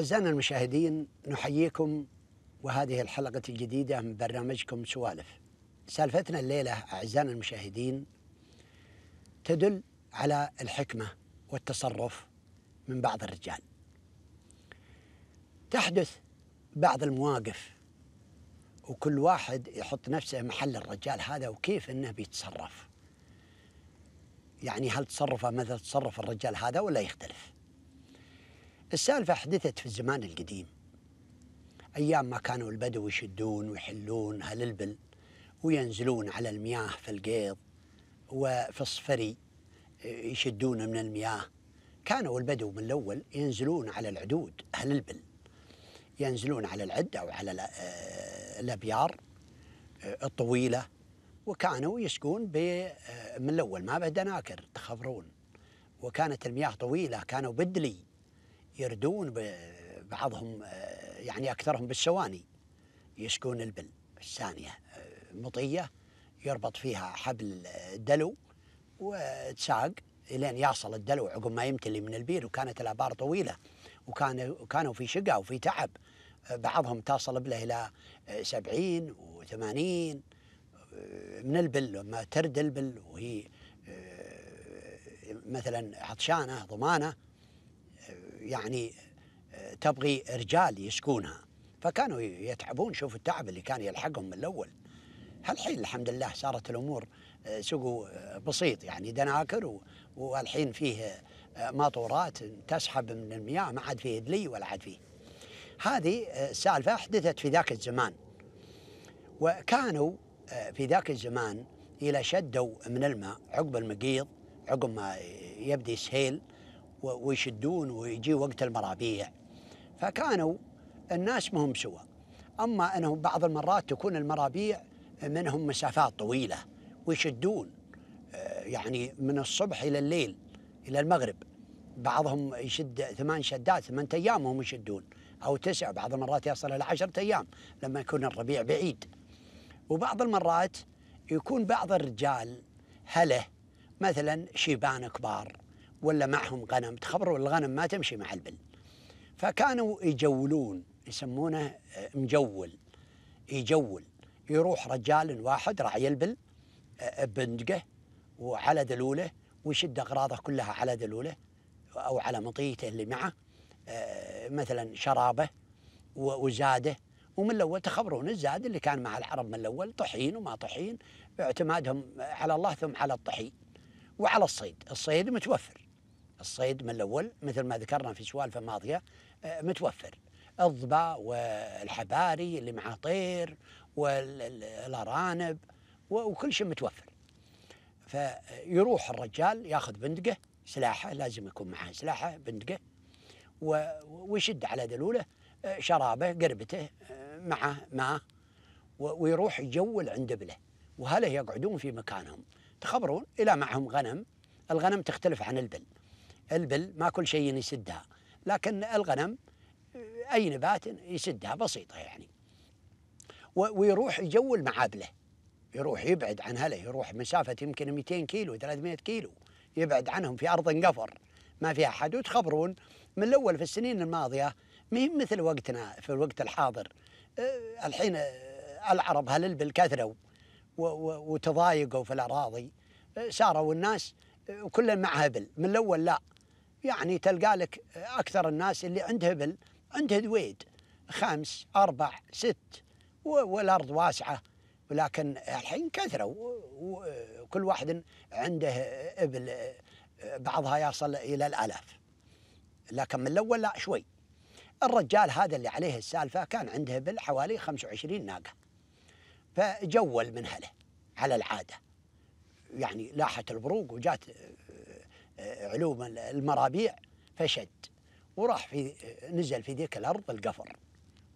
أعزائنا المشاهدين نحييكم وهذه الحلقة الجديدة من برنامجكم سوالف سالفتنا الليلة أعزائنا المشاهدين تدل على الحكمة والتصرف من بعض الرجال تحدث بعض المواقف وكل واحد يحط نفسه محل الرجال هذا وكيف انه بيتصرف يعني هل تصرفه مثل تصرف الرجال هذا ولا يختلف السالفة حدثت في الزمان القديم أيام ما كانوا البدو يشدون ويحلون هللبل وينزلون على المياه في القيض وفي الصفري آه، يشدون من المياه كانوا البدو من الأول ينزلون على العدود هللبل ينزلون على العد أو على آه، الأبيار آه، الطويلة وكانوا يسقون من الأول ما به دناكر تخبرون وكانت المياه طويلة كانوا بدلي يردون بعضهم آه، يعني أكثرهم بالسواني يسقون البل الثانية آه، مطية يربط فيها حبل آه، دلو وتساق الين يصل الدلو عقب ما يمتلي من البير وكانت الابار طويله وكانوا كانوا في شقه وفي تعب بعضهم تصل بله الى 70 و80 من البل لما ترد البل وهي مثلا عطشانه ضمانه يعني آه، تبغي رجال يسكونها فكانوا يتعبون شوف التعب اللي كان يلحقهم من الاول هالحين الحمد لله صارت الامور آه، سوق آه، بسيط يعني دناكر والحين فيه ماطورات تسحب من المياه ما عاد فيه دلي ولا عاد فيه هذه السالفه حدثت في ذاك الزمان وكانوا في ذاك الزمان إلى شدوا من الماء عقب المقيض عقب ما يبدي سهيل ويشدون ويجي وقت المرابيع فكانوا الناس مهم سوى أما أنه بعض المرات تكون المرابيع منهم مسافات طويلة ويشدون آه، يعني من الصبح إلى الليل إلى المغرب بعضهم يشد ثمان شدات ثمان أيام هم يشدون أو تسع بعض المرات يصل إلى عشرة أيام لما يكون الربيع بعيد وبعض المرات يكون بعض الرجال هله مثلا شيبان كبار ولا معهم غنم تخبروا الغنم ما تمشي مع البل فكانوا يجولون يسمونه آه، مجول يجول يروح رجال واحد راعي البل آه، بندقه وعلى دلوله ويشد اغراضه كلها على دلوله او على مطيته اللي معه آه، مثلا شرابه وزاده ومن الاول تخبرون الزاد اللي كان مع العرب من الاول طحين وما طحين اعتمادهم على الله ثم على الطحين وعلى الصيد، الصيد متوفر الصيد من الأول مثل ما ذكرنا في سوالف ماضية آه، متوفر الظبا والحباري اللي معاه طير والأرانب وكل شيء متوفر فيروح الرجال ياخذ بندقه سلاحه لازم يكون معاه سلاحه بندقه ويشد على دلوله آه، شرابه قربته آه، معه ماء ويروح يجول عند بله وهله يقعدون في مكانهم تخبرون الى معهم غنم الغنم تختلف عن البل البل ما كل شيء يسدها لكن الغنم اي نبات يسدها بسيطه يعني ويروح يجول معابله يروح يبعد عن هله يروح مسافه يمكن 200 كيلو 300 كيلو يبعد عنهم في ارض قفر ما فيها احد وتخبرون من الاول في السنين الماضيه مهم مثل وقتنا في الوقت الحاضر الحين العرب هلل كثروا وتضايقوا في الاراضي صاروا الناس كل معها بل من الاول لا يعني تلقى لك أكثر الناس اللي عنده ابل عنده ذويد خمس أربع ست والأرض واسعة ولكن الحين كثروا وكل واحد عنده إبل بعضها يصل إلى الألاف لكن من الأول لا شوي الرجال هذا اللي عليه السالفة كان عنده إبل حوالي 25 ناقة فجول من هله على العادة يعني لاحت البروق وجات علوم المرابيع فشد وراح في نزل في ذيك الارض القفر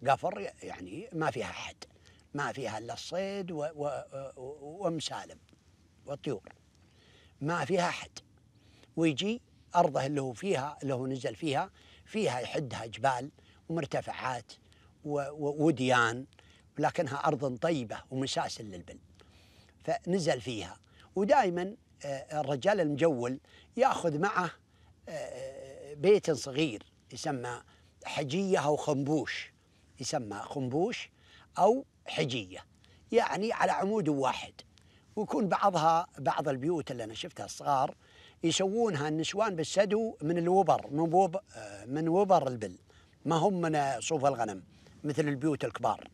قفر يعني ما فيها احد ما فيها الا الصيد ومسالم وطيور ما فيها احد ويجي ارضه اللي هو فيها اللي هو نزل فيها فيها يحدها جبال ومرتفعات ووديان لكنها ارض طيبه ومساس للبل فنزل فيها ودائما آه، الرجال المجول ياخذ معه آه، بيت صغير يسمى حجيه او خنبوش يسمى خنبوش او حجيه يعني على عمود واحد ويكون بعضها بعض البيوت اللي انا شفتها الصغار يسوونها النسوان بالسدو من الوبر من وبر من وبر البل ما هم من صوف الغنم مثل البيوت الكبار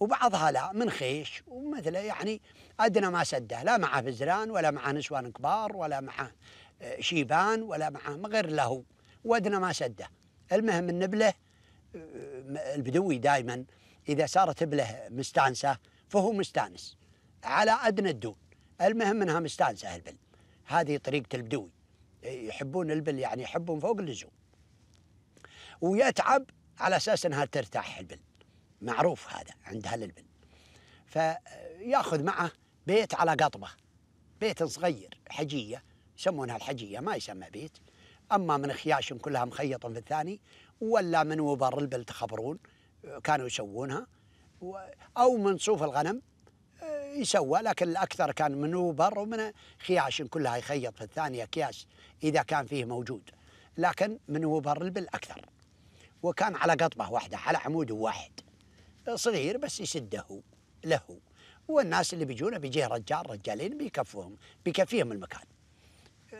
وبعضها لا من خيش ومثله يعني ادنى ما سده لا معه فزران ولا معه نسوان كبار ولا معه شيبان ولا معه غير له ودنا ما سده المهم النبله آه، البدوي دائما اذا صارت ابله مستانسه فهو مستانس على ادنى الدون المهم انها مستانسه البل هذه طريقه البدوي يحبون البل يعني يحبون فوق اللزوم ويتعب على اساس انها ترتاح البل معروف هذا عند اهل البل فياخذ معه بيت على قطبه بيت صغير حجيه يسمونها الحجيه ما يسمى بيت اما من خياش كلها مخيطه في الثاني ولا من وبر البل تخبرون آه، كانوا يسوونها او من صوف الغنم آه، يسوى لكن الاكثر كان من وبر ومن خياش كلها يخيط في الثانيه اكياس اذا كان فيه موجود لكن من وبر البل اكثر وكان على قطبه واحده على عمود واحد صغير بس يسده له والناس اللي بيجونه بيجيه رجال رجالين بيكفوهم بيكفيهم المكان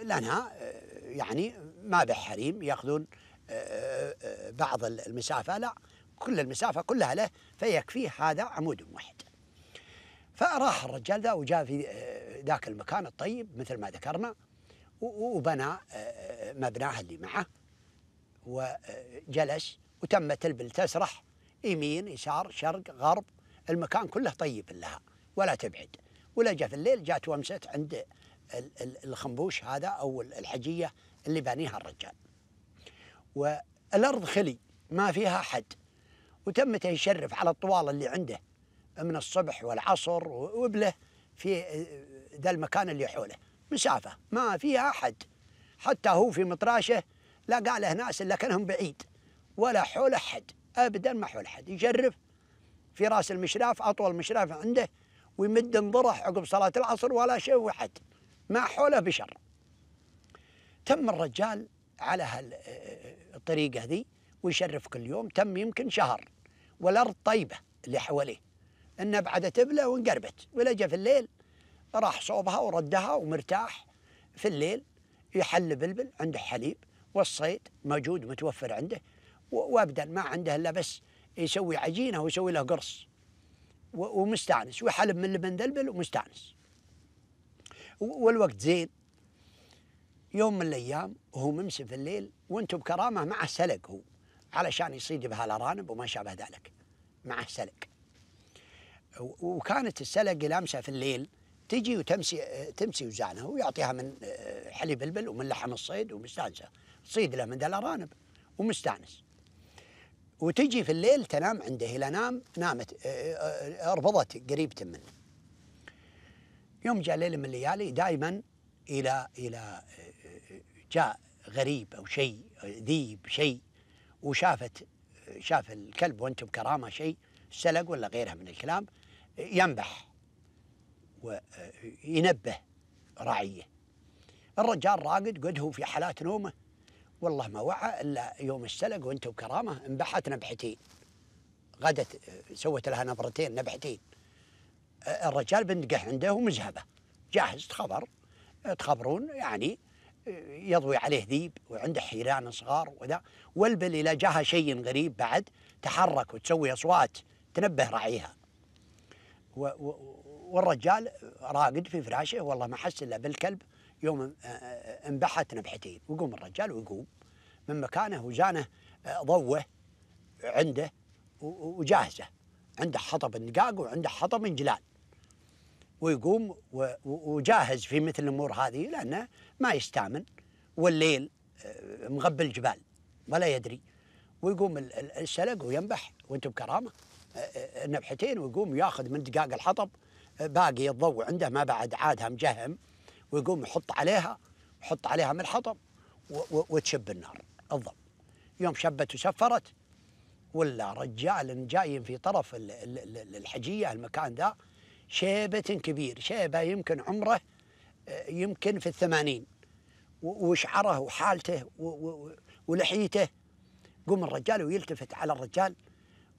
لأنها آه، يعني ما به حريم يأخذون آه، آه، بعض المسافة لا كل المسافة كلها له فيكفيه هذا عمود واحد فراح الرجال ذا وجاء في ذاك المكان الطيب مثل ما ذكرنا وبنى مبناه اللي معه وجلس وتمت البل تسرح يمين يسار شرق غرب المكان كله طيب لها ولا تبعد ولا جاء في الليل جات ومست عند الخنبوش هذا أو الحجية اللي بانيها الرجال والأرض خلي ما فيها حد وتم يشرف على الطوال اللي عنده من الصبح والعصر وابله في ذا المكان اللي حوله مسافة ما فيها أحد حتى هو في مطراشه لا قال له ناس لكنهم بعيد ولا حول أحد أبدا ما حول أحد يشرف في راس المشراف أطول مشراف عنده ويمد انظره عقب صلاة العصر ولا شيء وحد ما حوله بشر تم الرجال على هالطريقة ذي ويشرف كل يوم تم يمكن شهر والأرض طيبة اللي حواليه إن بعد تبلة وانقربت ولا جاء في الليل راح صوبها وردها ومرتاح في الليل يحل بلبل عنده حليب والصيد موجود متوفر عنده وابدا ما عنده الا بس يسوي عجينه ويسوي له قرص ومستانس ويحلب من لبن ذلبل ومستانس والوقت زين يوم من الايام وهو ممشي في الليل وانتم بكرامه معه سلق هو علشان يصيد بها الارانب وما شابه ذلك معه سلق وكانت السلق لامسه في الليل تجي وتمسي تمسي وزانه ويعطيها من آه، حليب البل ومن لحم الصيد ومستانسه تصيد له من الارانب ومستانس وتجي في الليل تنام عنده الى نام نامت آه، آه، رفضت قريبه منه يوم جاء ليلة من الليالي دائما إلى إلى جاء غريب أو شيء ذيب شيء وشافت شاف الكلب وانتم كرامة شيء سلق ولا غيرها من الكلام ينبح وينبه رعيه الرجال راقد قد هو في حالات نومه والله ما وعى إلا يوم السلق وانتم كرامة انبحت نبحتين غدت سوت لها نبرتين نبحتين الرجال بندقه عنده مزهبه جاهز تخبر أه، تخبرون يعني أه، يضوي عليه ذيب وعنده حيران صغار وذا والبل إذا جاها شيء غريب بعد تحرك وتسوي أصوات تنبه راعيها والرجال راقد في فراشه والله ما حس إلا بالكلب يوم أه، انبحت نبحتين ويقوم الرجال ويقوم من مكانه وزانه ضوه عنده وجاهزه عنده حطب النقاق وعنده حطب انجلال ويقوم وجاهز في مثل الامور هذه لانه ما يستامن والليل آه، مغب الجبال ولا يدري ويقوم السلق وينبح وانتم بكرامه آه، آه، نبحتين ويقوم ياخذ من دقاق الحطب باقي الضوء عنده ما بعد عادها مجهم ويقوم يحط عليها يحط عليها من الحطب وتشب النار الضوء يوم شبت وسفرت ولا رجال جايين في طرف الحجيه المكان ذا شيبة كبير شيبة يمكن عمره آه، يمكن في الثمانين وشعره وحالته ولحيته قوم الرجال ويلتفت على الرجال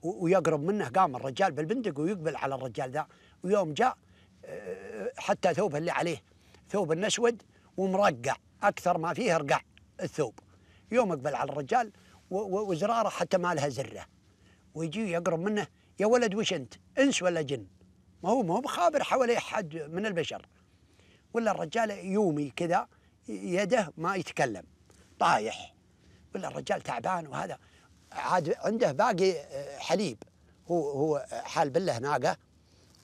ويقرب منه قام الرجال بالبندق ويقبل على الرجال ذا ويوم جاء آه، حتى ثوبه اللي عليه ثوب النسود ومرقع اكثر ما فيه رقع الثوب يوم اقبل على الرجال وزراره حتى ما لها زره ويجي يقرب منه يا ولد وش انت انس ولا جن ما هو ما هو بخابر حواليه حد من البشر ولا الرجال يومي كذا يده ما يتكلم طايح ولا الرجال تعبان وهذا عاد عنده باقي آه، حليب هو هو حال بالله ناقه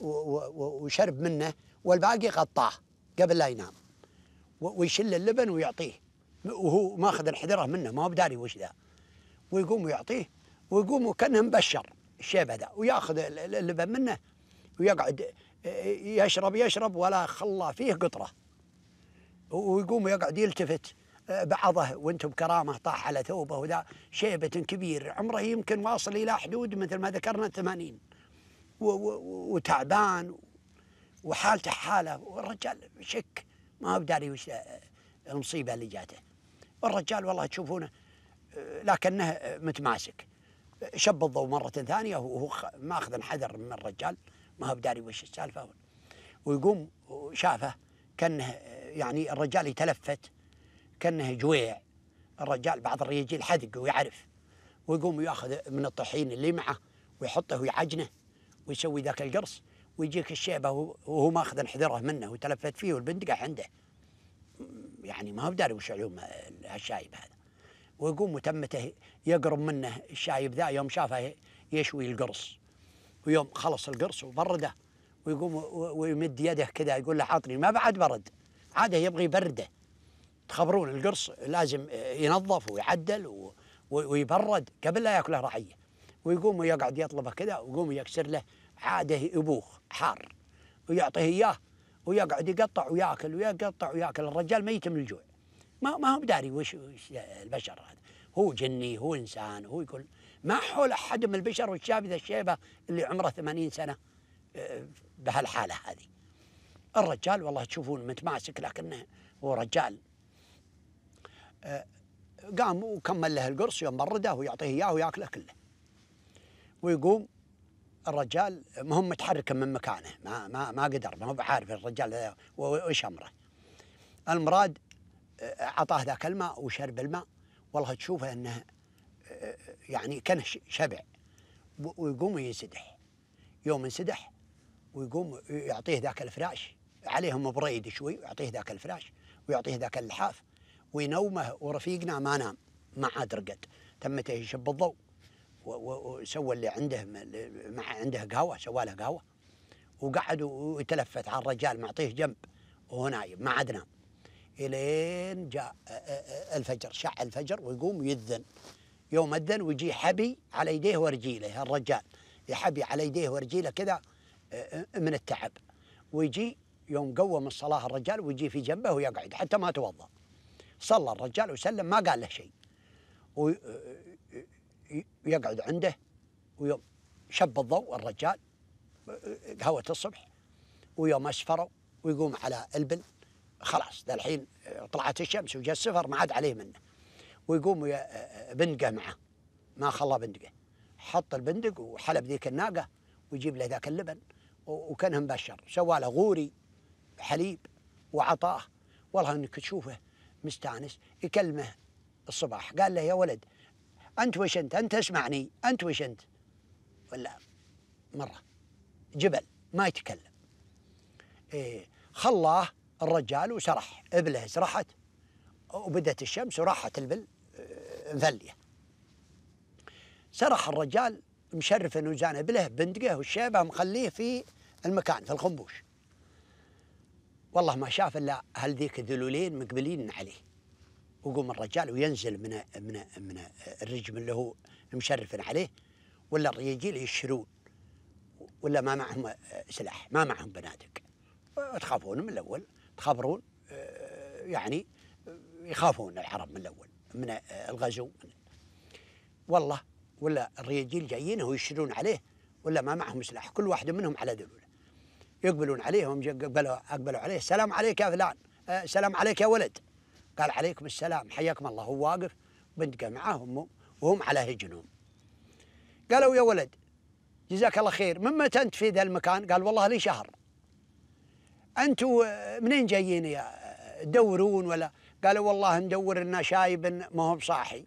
وشرب منه والباقي غطاه قبل لا ينام ويشل اللبن ويعطيه وهو ماخذ الحذره منه ما هو بداري وش ذا ويقوم ويعطيه ويقوم وكانه مبشر الشيب هذا وياخذ اللبن منه ويقعد يشرب يشرب ولا خلى فيه قطرة ويقوم يقعد يلتفت آه، بعضه وانتم بكرامه طاح على ثوبه وذا شيبة كبير عمره يمكن واصل إلى حدود مثل ما ذكرنا 80 وتعبان وحالته حالة والرجال شك ما هو داري وش المصيبة آه، اللي جاته والرجال والله تشوفونه آه، لكنه متماسك شب الضوء مرة ثانية وهو ماخذ حذر من الرجال ما هو بداري وش السالفه ويقوم شافه كانه يعني الرجال يتلفت كانه جويع الرجال بعض الرجال حدق ويعرف ويقوم ياخذ من الطحين اللي معه ويحطه ويعجنه ويسوي ذاك القرص ويجيك الشيبه وهو ماخذ انحذره منه وتلفت فيه والبندقه عنده يعني ما هو داري وش علوم هالشايب هذا ويقوم وتمته يقرب منه الشايب ذا يوم شافه يشوي القرص ويوم خلص القرص وبرده ويقوم ويمد يده كذا يقول له عطني ما بعد برد عاده يبغى يبرده تخبرون القرص لازم ينظف ويعدل ويبرد قبل لا ياكله رعيه ويقوم ويقعد يطلبه كذا ويقوم يكسر له عاده يبوخ حار ويعطيه اياه ويقعد يقطع وياكل ويقطع وياكل الرجال ميت من الجوع ما ما هو داري وش البشر هذا هو جني هو انسان هو يقول ما حول أحد من البشر والشاب ذا الشيبة اللي عمره 80 سنة آه، بهالحالة هذه الرجال والله تشوفون متماسك لكنه هو رجال آه، قام وكمل له القرص يوم مرده ويعطيه اياه وياكله كله ويقوم الرجال مهم متحرك من مكانه ما ما ما قدر ما هو بعارف الرجال وش امره المراد آه، اعطاه ذاك الماء وشرب الماء والله تشوفه انه يعني كان شبع ويقوم ينسدح يوم انسدح ويقوم يعطيه ذاك الفراش عليهم بريد شوي ويعطيه ذاك الفراش ويعطيه ذاك اللحاف وينومه ورفيقنا ما نام ما عاد رقد تمته يشب الضوء وسوى اللي عنده مع عنده قهوه سوى له قهوه وقعد ويتلفت على الرجال معطيه جنب وهو نايم ما عاد نام الين جاء الفجر شع الفجر ويقوم يذن يوم أذن ويجي حبي على يديه ورجيله الرجال يحبي على يديه ورجيله كذا من التعب ويجي يوم قوم الصلاة الرجال ويجي في جنبه ويقعد حتى ما توضأ صلى الرجال وسلم ما قال له شيء ويقعد عنده ويوم شب الضوء الرجال قهوة الصبح ويوم أسفروا ويقوم على البل خلاص ذا الحين طلعت الشمس وجا السفر ما عاد عليه منه ويقوم بندقه معه ما خلى بندقه حط البندق وحلب ذيك الناقه ويجيب له ذاك اللبن وكانه مبشر سوى له غوري حليب وعطاه والله انك تشوفه مستانس يكلمه الصباح قال له يا ولد انت وش انت انت اسمعني انت وش انت ولا مره جبل ما يتكلم إيه خلاه الرجال وسرح ابله سرحت وبدت الشمس وراحت البل ذليه سرح الرجال مشرف انه جانب له بندقه والشيبه مخليه في المكان في الخنبوش والله ما شاف الا هل ذيك ذلولين مقبلين عليه وقوم الرجال وينزل من من من الرجم اللي هو مشرف عليه ولا الرجال يشرون ولا ما معهم سلاح ما معهم بنادق تخافون من الاول تخبرون يعني يخافون العرب من الاول من آه، الغزو والله ولا الرجال جايين ويشيرون عليه ولا ما معهم سلاح كل واحد منهم على دلوله يقبلون عليه هم قبلوا اقبلوا عليه السلام عليك يا فلان آه، سلام عليك يا ولد قال عليكم السلام حياكم الله هو واقف بنت معاهم وهم على هجنهم قالوا يا ولد جزاك الله خير من متى انت في ذا المكان قال والله لي شهر انتوا آه، منين جايين يا تدورون ولا قالوا والله ندور لنا شايب ما هو بصاحي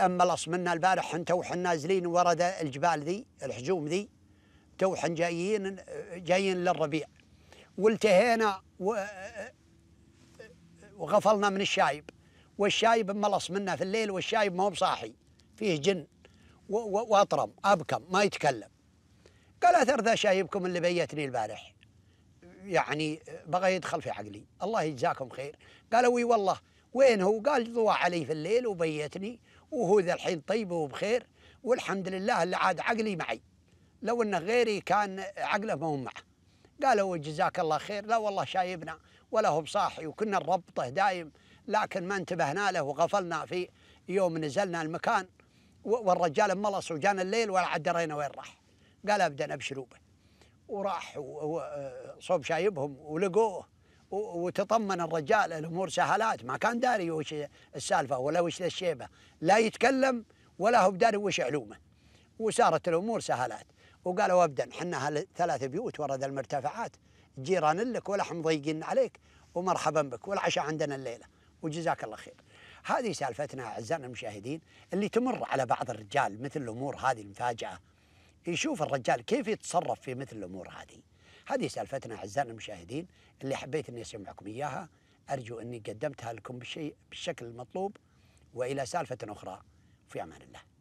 املص منا البارح انت وحنا نازلين ورد الجبال ذي الحجوم ذي تو جايين جايين للربيع والتهينا وغفلنا من الشايب والشايب ملص منا في الليل والشايب ما هو بصاحي فيه جن واطرم ابكم ما يتكلم قال اثر ذا شايبكم اللي بيتني البارح يعني بغى يدخل في عقلي الله يجزاكم خير قالوا اي والله وين هو قال ضوى علي في الليل وبيتني وهو ذا الحين طيب وبخير والحمد لله اللي عاد عقلي معي لو انه غيري كان عقله مو معه قالوا جزاك الله خير لا والله شايبنا ولا هو بصاحي وكنا نربطه دايم لكن ما انتبهنا له وغفلنا في يوم نزلنا المكان والرجال ملص وجانا الليل ولا عاد درينا وين راح قال ابدا ابشروا به وراح صوب شايبهم ولقوه وتطمن الرجال الامور سهلات ما كان داري وش السالفه ولا وش الشيبه لا يتكلم ولا هو بداري وش علومه وصارت الامور سهلات وقالوا ابدا حنا ثلاث بيوت ورد المرتفعات جيران لك ولا احنا ضيقين عليك ومرحبا بك والعشاء عندنا الليله وجزاك الله خير. هذه سالفتنا اعزائنا المشاهدين اللي تمر على بعض الرجال مثل الامور هذه المفاجاه يشوف الرجال كيف يتصرف في مثل الامور هذه هذه سالفتنا اعزائنا المشاهدين اللي حبيت اني اسمعكم اياها ارجو اني قدمتها لكم بالشيء بالشكل المطلوب والى سالفه اخرى في امان الله